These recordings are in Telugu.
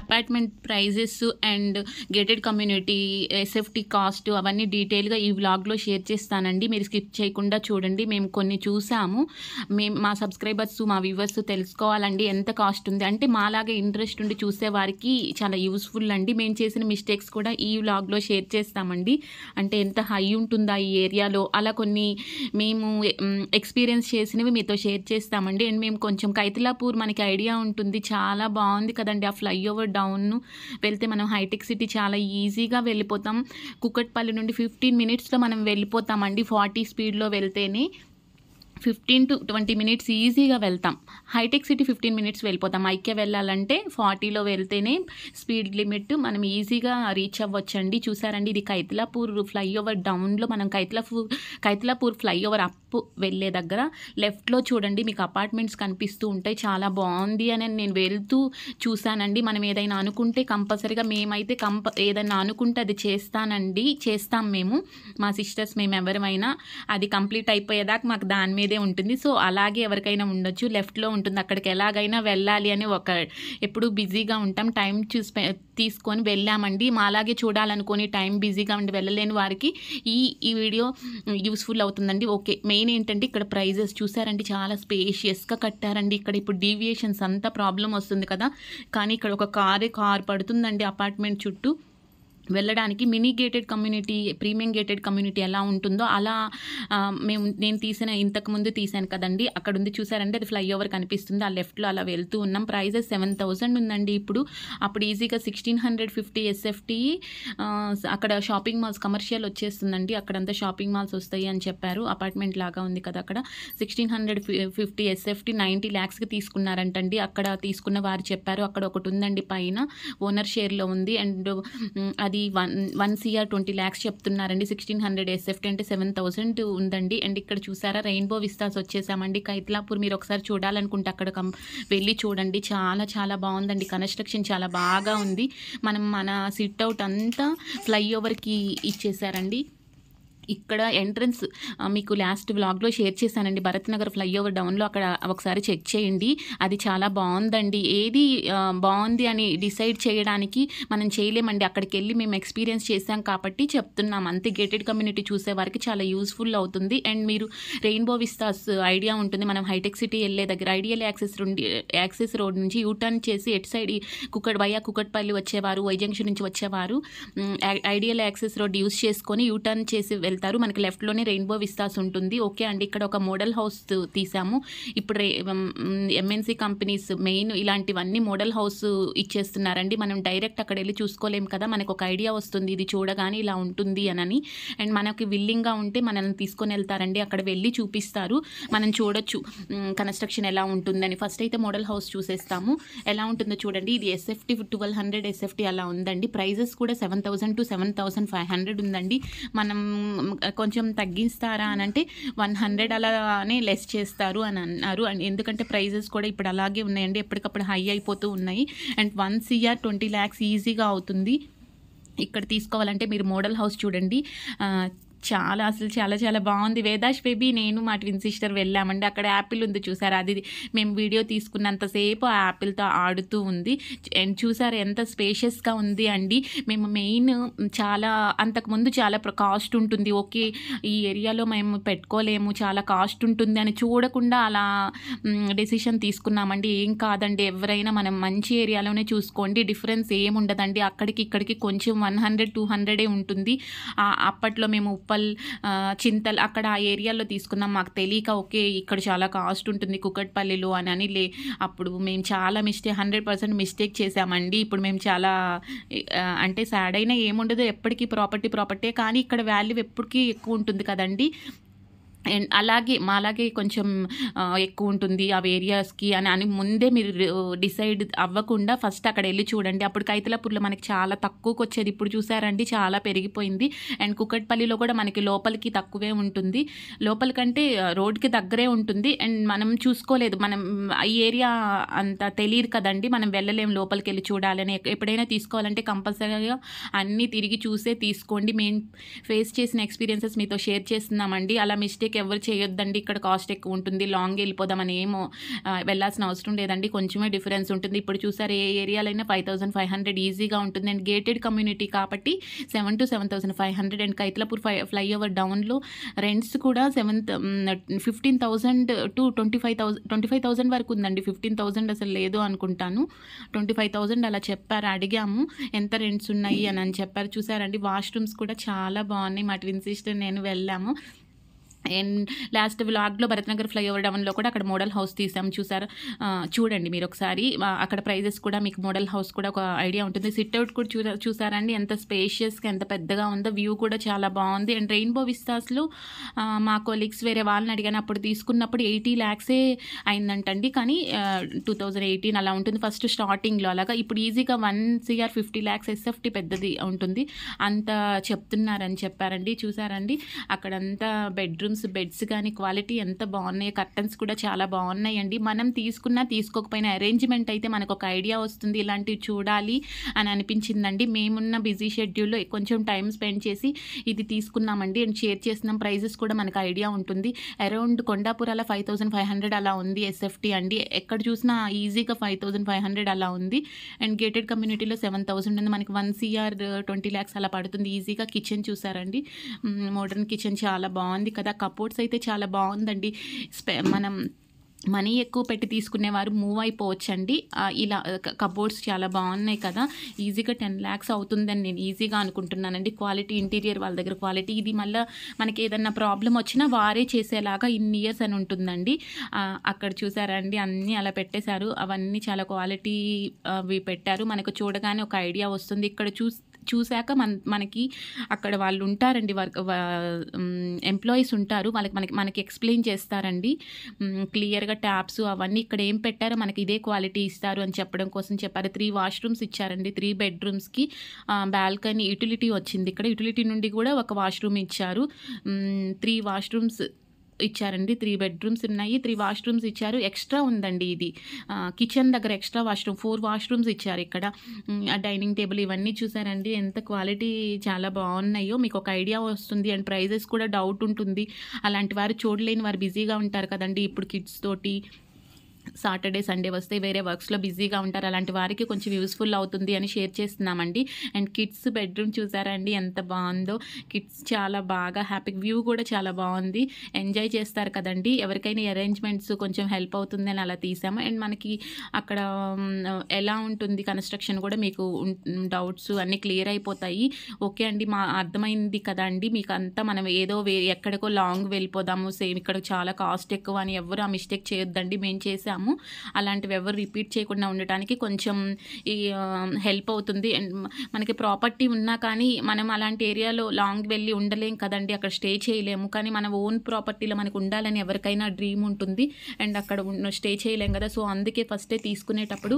apartment prices and gated community SFT cost అవన్నీ డీటెయిల్గా ఈ వ్లాగ్లో షేర్ చేస్తానండి మీరు స్కిప్ చేయకుండా చూడండి మేము కొన్ని చూసాము మేము మా సబ్స్క్రైబర్స్ మా వ్యూవర్స్ తెలుసుకోవాలండి ఎంత కాస్ట్ ఉంది అంటే మాలాగే ఇంట్రెస్ట్ ఉండి చూసే వారికి చాలా యూస్ఫుల్ అండి మేము చేసిన మిస్టేక్స్ కూడా ఈ వ్లాగ్లో షేర్ చేస్తామండి అంటే ఎంత హై ఉంటుందా ఈ ఏరియాలో అలా కొన్ని మేము ఎక్స్పీరియన్స్ చేసినవి మీతో షేర్ చేస్తామండి అండ్ మేము కొంచెం కైతలాపూర్ మనకి ఐడియా ఉంటుంది చాలా బాగుంది కదండి ఆ ఫ్లైఓవర్ డౌన్ వెళ్తే మనం హైటెక్ సిటీ చాలా ఈజీగా వెళ్ళిపోతాం కుక్కట్పల్లి నుండి ఫిఫ్టీన్ మినిట్స్లో మనం వెళ్ళిపోతామండి ఫార్టీ స్పీడ్లో వెళ్తేనే ఫిఫ్టీన్ టు ట్వంటీ మినిట్స్ ఈజీగా వెళ్తాం హైటెక్ సిటీ ఫిఫ్టీన్ మినిట్స్ వెళ్ళిపోతాం ఐక్య వెళ్ళాలంటే ఫార్టీలో వెళ్తేనే స్పీడ్ లిమిట్ మనం ఈజీగా రీచ్ అవ్వచ్చండి చూసారండి ఇది కైతలాపూర్ ఫ్లైఓవర్ డౌన్లో మనం కైతలాపూర్ కైతలాపూర్ ఫ్లైఓవర్ అప్ వెళ్ళే దగ్గర లెఫ్ట్లో చూడండి మీకు అపార్ట్మెంట్స్ కనిపిస్తూ ఉంటాయి చాలా బాగుంది అని నేను వెళ్తూ చూశానండి మనం ఏదైనా అనుకుంటే కంపల్సరీగా మేమైతే కంప ఏదైనా అనుకుంటే అది చేస్తానండి చేస్తాం మేము మా సిస్టర్స్ మేము ఎవరమైనా అది కంప్లీట్ అయిపోయేదాకా మాకు దాని మీద మీదే ఉంటుంది సో అలాగే ఎవరికైనా ఉండొచ్చు లెఫ్ట్లో ఉంటుంది అక్కడికి ఎలాగైనా వెళ్ళాలి అని ఒక ఎప్పుడు బిజీగా ఉంటాం టైం చూసి తీసుకొని వెళ్ళామండి మా అలాగే చూడాలనుకొని టైం బిజీగా ఉండి వెళ్ళలేని వారికి ఈ ఈ వీడియో యూస్ఫుల్ అవుతుందండి ఓకే మెయిన్ ఏంటంటే ఇక్కడ ప్రైజెస్ చూసారండి చాలా స్పేషియస్గా కట్టారండి ఇక్కడ ఇప్పుడు డీవియేషన్స్ అంతా ప్రాబ్లం వస్తుంది కదా కానీ ఇక్కడ ఒక కారే కార్ పడుతుందండి అపార్ట్మెంట్ చుట్టూ వెళ్ళడానికి mini gated community premium gated community ఎలా ఉంటుందో అలా మేము నేను తీసిన ఇంతకుముందు తీశాను కదండి అక్కడ ఉంది చూసారంటే అది ఫ్లైఓవర్ కనిపిస్తుంది ఆ లెఫ్ట్లో అలా వెళ్తూ ఉన్నాం ప్రైజెస్ సెవెన్ థౌసండ్ ఉందండి ఇప్పుడు అప్పుడు ఈజీగా సిక్స్టీన్ హండ్రెడ్ ఫిఫ్టీ ఎస్ఎఫ్టీ అక్కడ షాపింగ్ మాల్స్ కమర్షియల్ వచ్చేస్తుందండి అక్కడంతా షాపింగ్ మాల్స్ వస్తాయి అని చెప్పారు అపార్ట్మెంట్ లాగా ఉంది కదా అక్కడ sixteen hundred fifty SFT ninety ల్యాక్స్కి తీసుకున్నారంటండి అక్కడ తీసుకున్న వారు చెప్పారు అక్కడ ఒకటి ఉందండి పైన ఓనర్ షేర్లో ఉంది అండ్ అది one one CR twenty lakhs చెప్తున్నారండి సిక్స్టీన్ హండ్రెడ్ ఎస్ఎఫ్ అంటే సెవెన్ థౌసండ్ ఉందండి అండ్ ఇక్కడ చూసారా రెయిన్బో విస్తాస్ వచ్చేసామండి కైత్లాపూర్ మీరు ఒకసారి చూడాలనుకుంటే అక్కడ వెళ్ళి చూడండి చాలా చాలా బాగుందండి కన్స్ట్రక్షన్ చాలా బాగా ఉంది మనం మన సిట్ అవుట్ అంతా ఫ్లైఓవర్కి ఇచ్చేసారండి ఇక్కడ ఎంట్రన్స్ మీకు లాస్ట్ వ్లాగ్లో షేర్ చేశానండి భరత్ నగర్ ఫ్లైఓవర్ డౌన్లో అక్కడ ఒకసారి చెక్ చేయండి అది చాలా బాగుందండి ఏది బాగుంది అని డిసైడ్ చేయడానికి మనం చేయలేమండి అక్కడికి వెళ్ళి మేము ఎక్స్పీరియన్స్ చేశాం కాబట్టి చెప్తున్నాం అంతే గేటెడ్ కమ్యూనిటీ చూసే వారికి చాలా యూస్ఫుల్ అవుతుంది అండ్ మీరు రెయిన్బో విస్తాస్ ఐడియా ఉంటుంది మనం హైటెక్ సిటీ వెళ్ళే దగ్గర ideal access road access road నుంచి యూటర్న్ చేసి ఎటు సైడ్ కుక్కడ్ వయా కుక్కట్పల్లి వచ్చేవారు వై జంక్షన్ నుంచి వచ్చేవారు ఐడియల్ యాక్సెస్ రోడ్ యూస్ చేసుకొని యూటర్న్ చేసి వెళ్తారు మనకి లెఫ్ట్లోనే రెయిన్బో విస్తాస్ ఉంటుంది ఓకే అండి ఇక్కడ ఒక మోడల్ హౌస్ తీసాము ఇప్పుడు ఎంఎన్సీ కంపెనీస్ మెయిన్ ఇలాంటివన్నీ మోడల్ హౌస్ ఇచ్చేస్తున్నారండి మనం డైరెక్ట్ అక్కడ వెళ్ళి చూసుకోలేము కదా మనకు ఒక ఐడియా వస్తుంది ఇది చూడగానే ఇలా ఉంటుంది అనని అండ్ మనకి విల్లింగ్గా ఉంటే మనల్ని తీసుకొని వెళ్తారండి అక్కడ వెళ్ళి చూపిస్తారు మనం చూడొచ్చు కన్స్ట్రక్షన్ ఎలా ఉంటుందని ఫస్ట్ అయితే మోడల్ హౌస్ చూసేస్తాము ఎలా ఉంటుందో చూడండి ఇది ఎస్ఎఫ్టీ ట్వెల్వ్ హండ్రెడ్ ఎస్ఎఫ్టీ అలా ఉందండి ప్రైజెస్ కూడా seven thousand to seven thousand five hundred ఉందండి మనం కొంచెం తగ్గిస్తారా అని అంటే వన్ హండ్రెడ్ అలానే లెస్ చేస్తారు అని అన్నారు అండ్ ఎందుకంటే ప్రైజెస్ కూడా ఇప్పుడు అలాగే ఉన్నాయండి ఎప్పటికప్పుడు హై అయిపోతూ ఉన్నాయి and one CR twenty lakhs ఈజీగా అవుతుంది ఇక్కడ తీసుకోవాలంటే మీరు మోడల్ హౌస్ చూడండి చాలా అసలు చాలా చాలా బాగుంది వేదాష్ బేబీ నేను మా ట్విన్ సిస్టర్ వెళ్ళామండి అక్కడ యాపిల్ ఉంది చూసారు అది మేము వీడియో తీసుకున్నంతసేపు ఆ యాపిల్తో ఆడుతూ ఉంది అండ్ చూసారు ఎంత స్పేషియస్గా ఉంది అండి మేము మెయిన్ చాలా అంతకుముందు చాలా కాస్ట్ ఉంటుంది ఓకే ఈ ఏరియాలో మేము పెట్టుకోలేము చాలా కాస్ట్ ఉంటుంది అని చూడకుండా అలా డెసిషన్ తీసుకున్నామండి ఏం కాదండి ఎవరైనా మనం మంచి ఏరియాలోనే చూసుకోండి డిఫరెన్స్ ఏముండదండి అక్కడికి ఇక్కడికి కొంచెం వన్ హండ్రెడ్ టూ హండ్రెడే ఉంటుంది అప్పట్లో మేము ఉప్ప భోపాల్ చింతల్ అక్కడ ఆ ఏరియాలో తీసుకున్నాం మాకు తెలియక ఓకే ఇక్కడ చాలా కాస్ట్ ఉంటుంది కుకట్పల్లిలో అని అని లే అప్పుడు మేము చాలా మిస్టేక్ హండ్రెడ్ పర్సెంట్ మిస్టేక్ చేశామండి ఇప్పుడు మేము చాలా అంటే సాడ్ అయినా ఏముండదు ఎప్పటికీ ప్రాపర్టీ ప్రాపర్టీ కానీ ఇక్కడ వాల్యూ ఎప్పటికీ ఎక్కువ ఉంటుంది కదండి అండ్ అలాగే మాలాగే కొంచెం ఎక్కువ ఉంటుంది ఆ ఏరియాస్కి అని అని ముందే మీరు డిసైడ్ అవ్వకుండా ఫస్ట్ అక్కడ వెళ్ళి చూడండి అప్పుడు కైతలపూర్లో మనకి చాలా తక్కువకి వచ్చేది ఇప్పుడు చూసారండి చాలా పెరిగిపోయింది అండ్ కుక్కట్పల్లిలో కూడా మనకి లోపలికి తక్కువే ఉంటుంది లోపలికంటే రోడ్కి దగ్గరే ఉంటుంది అండ్ మనం చూసుకోలేదు మనం ఈ ఏరియా అంత తెలియదు కదండి మనం వెళ్ళలేము లోపలికి వెళ్ళి చూడాలని ఎప్పుడైనా తీసుకోవాలంటే కంపల్సరీగా అన్నీ తిరిగి చూసే తీసుకోండి మేము ఫేస్ చేసిన ఎక్స్పీరియన్సెస్ మీతో షేర్ చేస్తున్నామండి అలా మిస్టేక్ మిస్టేక్ ఎవరు చేయొద్దండి ఇక్కడ కాస్ట్ ఎక్కువ ఉంటుంది లాంగ్ వెళ్ళిపోదామని ఏమో వెళ్ళాల్సిన అవసరం లేదండి కొంచెమే డిఫరెన్స్ ఉంటుంది ఇప్పుడు చూసారు ఏ ఏరియాలైనా ఫైవ్ థౌసండ్ ఫైవ్ హండ్రెడ్ ఈజీగా ఉంటుంది అండ్ గేటెడ్ కమ్యూనిటీ కాబట్టి seven to seven thousand five hundred and Kaithalapur fly flyover డౌన్లో రెంట్స్ కూడా seven fifteen thousand to twenty five thousand twenty five thousand వరకు ఉందండి ఫిఫ్టీన్ థౌసండ్ అసలు లేదు అనుకుంటాను ట్వంటీ ఫైవ్ థౌసండ్ అలా చెప్పారు అడిగాము ఎంత రెంట్స్ ఉన్నాయి అని అని చెప్పారు చూసారండి వాష్రూమ్స్ కూడా చాలా బాగున్నాయి మా ట్విన్ సిస్టర్ నేను వెళ్ళాము అండ్ లాస్ట్ వ్లాగ్లో భరత్నగర్ ఫ్లైఓవర్ డౌన్లో కూడా అక్కడ మోడల్ హౌస్ తీసాం చూసారు చూడండి మీరు ఒకసారి అక్కడ ప్రైజెస్ కూడా మీకు మోడల్ హౌస్ కూడా ఒక ఐడియా ఉంటుంది సిట్అవుట్ కూడా చూ చూసారండి ఎంత స్పేషియస్గా ఎంత పెద్దగా ఉందో వ్యూ కూడా చాలా బాగుంది అండ్ రెయిన్బో విస్తాస్లో మా కొలీగ్స్ వేరే వాళ్ళని అడిగాను అప్పుడు తీసుకున్నప్పుడు ఎయిటీ ల్యాక్సే అయిందంటండి కానీ టూ థౌజండ్ ఎయిటీన్ అలా ఉంటుంది ఫస్ట్ స్టార్టింగ్లో అలాగా ఇప్పుడు ఈజీగా one CR fifty lakhs SFT పెద్దది ఉంటుంది అంత చెప్తున్నారని చెప్పారండి చూసారండి అక్కడంతా బెడ్రూమ్ బాత్రూమ్స్ బెడ్స్ కానీ క్వాలిటీ ఎంత బాగున్నాయి కర్టన్స్ కూడా చాలా బాగున్నాయండి మనం తీసుకున్నా తీసుకోకపోయినా అరేంజ్మెంట్ అయితే మనకు ఒక ఐడియా వస్తుంది ఇలాంటివి చూడాలి అని అనిపించిందండి మేమున్న బిజీ షెడ్యూల్లో కొంచెం టైం స్పెండ్ చేసి ఇది తీసుకున్నామండి అండ్ షేర్ చేసినాం ప్రైజెస్ కూడా మనకు ఐడియా ఉంటుంది అరౌండ్ కొండాపురాల ఫైవ్ థౌసండ్ ఫైవ్ హండ్రెడ్ అలా ఉంది ఎస్ఎఫ్టీ అండి ఎక్కడ చూసినా ఈజీగా ఫైవ్ ఫైవ్ హండ్రెడ్ అలా ఉంది అండ్ గేటెడ్ కమ్యూనిటీలో సెవెన్ థౌసండ్ ఉంది మనకి వన్ సిఆర్ ట్వంటీ ల్యాక్స్ అలా పడుతుంది ఈజీగా కిచెన్ చూసారండి మోడర్న్ కిచెన్ చాలా బాగుంది కదా కపోర్ట్స్ అయితే చాలా బాగుందండి మనం మనీ ఎక్కువ పెట్టి తీసుకునేవారు మూవ్ అయిపోవచ్చండి ఇలా కబోర్డ్స్ చాలా బాగున్నాయి కదా ఈజీగా టెన్ ల్యాక్స్ అవుతుందని నేను ఈజీగా అనుకుంటున్నానండి క్వాలిటీ ఇంటీరియర్ వాళ్ళ దగ్గర క్వాలిటీ ఇది మళ్ళీ మనకి ఏదన్నా ప్రాబ్లం వచ్చినా వారే చేసేలాగా ఇన్ని ఇయర్స్ అని ఉంటుందండి అక్కడ చూసారండి అన్నీ అలా పెట్టేశారు అవన్నీ చాలా క్వాలిటీ పెట్టారు మనకు చూడగానే ఒక ఐడియా వస్తుంది ఇక్కడ చూసి చూశాక మన మనకి అక్కడ వాళ్ళు ఉంటారండి వర్క్ ఎంప్లాయీస్ ఉంటారు వాళ్ళకి మనకి మనకి ఎక్స్ప్లెయిన్ చేస్తారండి క్లియర్గా ట్యాప్స్ అవన్నీ ఇక్కడ ఏం పెట్టారో మనకి ఇదే క్వాలిటీ ఇస్తారు అని చెప్పడం కోసం చెప్పారు త్రీ వాష్రూమ్స్ ఇచ్చారండి త్రీ బెడ్రూమ్స్కి బాల్కనీ యూటిలిటీ వచ్చింది ఇక్కడ యూటిలిటీ నుండి కూడా ఒక వాష్రూమ్ ఇచ్చారు త్రీ వాష్రూమ్స్ ఇచ్చారండి త్రీ బెడ్రూమ్స్ ఉన్నాయి త్రీ వాష్రూమ్స్ ఇచ్చారు ఎక్స్ట్రా ఉందండి ఇది కిచెన్ దగ్గర ఎక్స్ట్రా వాష్రూమ్ ఫోర్ వాష్రూమ్స్ ఇచ్చారు ఇక్కడ డైనింగ్ టేబుల్ ఇవన్నీ చూసారండి ఎంత క్వాలిటీ చాలా బాగున్నాయో మీకు ఒక ఐడియా వస్తుంది అండ్ ప్రైజెస్ కూడా డౌట్ ఉంటుంది అలాంటి వారు చూడలేని వారు బిజీగా ఉంటారు కదండి ఇప్పుడు కిడ్స్ తోటి సాటర్డే సండే వస్తే వేరే వర్క్స్లో బిజీగా ఉంటారు అలాంటి వారికి కొంచెం యూస్ఫుల్ అవుతుంది అని షేర్ చేస్తున్నామండి అండ్ కిడ్స్ బెడ్రూమ్ చూసారండి ఎంత బాగుందో కిడ్స్ చాలా బాగా హ్యాపీ వ్యూ కూడా చాలా బాగుంది ఎంజాయ్ చేస్తారు కదండి ఎవరికైనా అరేంజ్మెంట్స్ కొంచెం హెల్ప్ అవుతుందని అలా తీసాము అండ్ మనకి అక్కడ ఎలా ఉంటుంది కన్స్ట్రక్షన్ కూడా మీకు డౌట్స్ అన్నీ క్లియర్ అయిపోతాయి ఓకే అండి మా అర్థమైంది కదా అండి మీకు అంతా మనం ఏదో ఎక్కడికో లాంగ్ వెళ్ళిపోదాము సేమ్ ఇక్కడ చాలా కాస్ట్ ఎక్కువ అని ఎవరు ఆ మిస్టేక్ చేయొద్దండి మేము చేసాము చేస్తాము అలాంటివి ఎవరు రిపీట్ చేయకుండా ఉండటానికి కొంచెం ఈ హెల్ప్ అవుతుంది అండ్ మనకి ప్రాపర్టీ ఉన్నా కానీ మనం అలాంటి ఏరియాలో లాంగ్ వెళ్ళి ఉండలేం కదండి అక్కడ స్టే చేయలేము కానీ మన ఓన్ ప్రాపర్టీలో మనకు ఉండాలని ఎవరికైనా డ్రీమ్ ఉంటుంది అండ్ అక్కడ స్టే చేయలేం కదా సో అందుకే ఫస్టే తీసుకునేటప్పుడు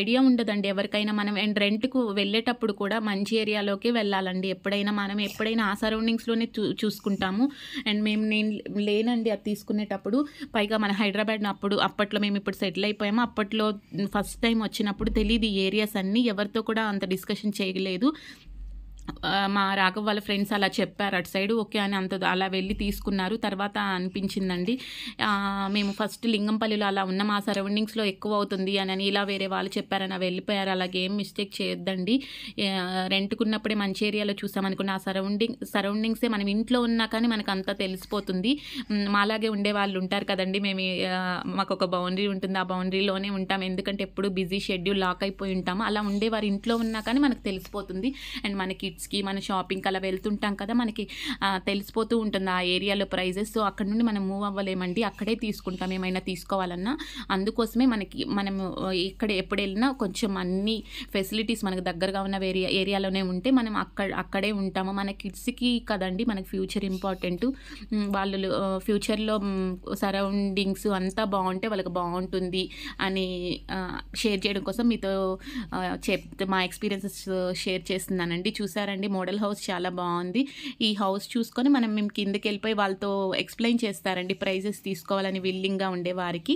ఐడియా ఉండదండి ఎవరికైనా మనం అండ్ రెంట్కు వెళ్ళేటప్పుడు కూడా మంచి ఏరియాలోకి వెళ్ళాలండి ఎప్పుడైనా మనం ఎప్పుడైనా ఆ సరౌండింగ్స్లోనే చూ చూసుకుంటాము అండ్ మేము నేను లేనండి అది తీసుకునేటప్పుడు పైగా మన హైదరాబాద్ అప్పుడు అప్పటి అప్పట్లో మేము ఇప్పుడు సెటిల్ అయిపోయాము అప్పట్లో ఫస్ట్ టైం వచ్చినప్పుడు తెలియదు ఏరియాస్ అన్నీ ఎవరితో కూడా అంత డిస్కషన్ చేయలేదు మా రాఘవ్ వాళ్ళ ఫ్రెండ్స్ అలా చెప్పారు అటు సైడ్ ఓకే అని అంత అలా వెళ్ళి తీసుకున్నారు తర్వాత అనిపించిందండి మేము ఫస్ట్ లింగంపల్లిలో అలా ఉన్న మా సరౌండింగ్స్లో ఎక్కువ అవుతుంది అని ఇలా వేరే వాళ్ళు చెప్పారని వెళ్ళిపోయారు అలాగే ఏం మిస్టేక్ చేయొద్దండి రెంట్కున్నప్పుడే మంచి ఏరియాలో చూసామనుకున్న ఆ సరౌండింగ్ సరౌండింగ్సే మనం ఇంట్లో ఉన్నా కానీ మనకు అంతా తెలిసిపోతుంది మాలాగే ఉండే వాళ్ళు ఉంటారు కదండి మేము మాకు ఒక బౌండరీ ఉంటుంది ఆ బౌండరీలోనే ఉంటాం ఎందుకంటే ఎప్పుడు బిజీ షెడ్యూల్ లాక్ అయిపోయి ఉంటాము అలా ఉండే వారి ఇంట్లో ఉన్నా కానీ మనకు తెలిసిపోతుంది అండ్ మనకి సైట్స్కి మన షాపింగ్కి అలా వెళ్తుంటాం కదా మనకి తెలిసిపోతూ ఉంటుంది ఆ ఏరియాలో ప్రైజెస్ సో అక్కడ నుండి మనం మూవ్ అవ్వలేమండి అక్కడే తీసుకుంటాం ఏమైనా తీసుకోవాలన్నా అందుకోసమే మనకి మనం ఇక్కడ ఎప్పుడు వెళ్ళినా కొంచెం అన్ని ఫెసిలిటీస్ మనకు దగ్గరగా ఉన్న ఏరియా ఏరియాలోనే ఉంటే మనం అక్కడ అక్కడే ఉంటాము మన కిడ్స్కి కదండి మనకి ఫ్యూచర్ ఇంపార్టెంట్ వాళ్ళు ఫ్యూచర్లో సరౌండింగ్స్ అంతా బాగుంటే వాళ్ళకి బాగుంటుంది అని షేర్ చేయడం కోసం మీతో చెప్ మా ఎక్స్పీరియన్సెస్ షేర్ చేస్తున్నానండి చూసారు ఇచ్చారండి మోడల్ హౌస్ చాలా బాగుంది ఈ హౌస్ చూసుకొని మనం మేము కిందకి వెళ్ళిపోయి వాళ్ళతో ఎక్స్ప్లెయిన్ చేస్తారండి ప్రైజెస్ తీసుకోవాలని విల్లింగ్గా ఉండే వారికి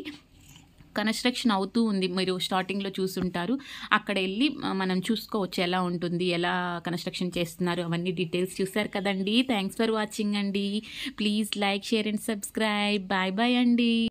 కన్స్ట్రక్షన్ అవుతూ ఉంది మీరు స్టార్టింగ్లో చూసుంటారు అక్కడ వెళ్ళి మనం చూసుకోవచ్చు ఎలా ఉంటుంది ఎలా కన్స్ట్రక్షన్ చేస్తున్నారు అవన్నీ డీటెయిల్స్ చూసారు కదండి థ్యాంక్స్ ఫర్ వాచింగ్ అండి please like share and subscribe bye bye అండి